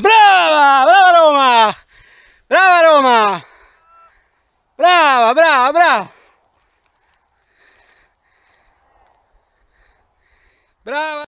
Brava, brava Roma! Brava Roma! Brava, brava, brava! Brava!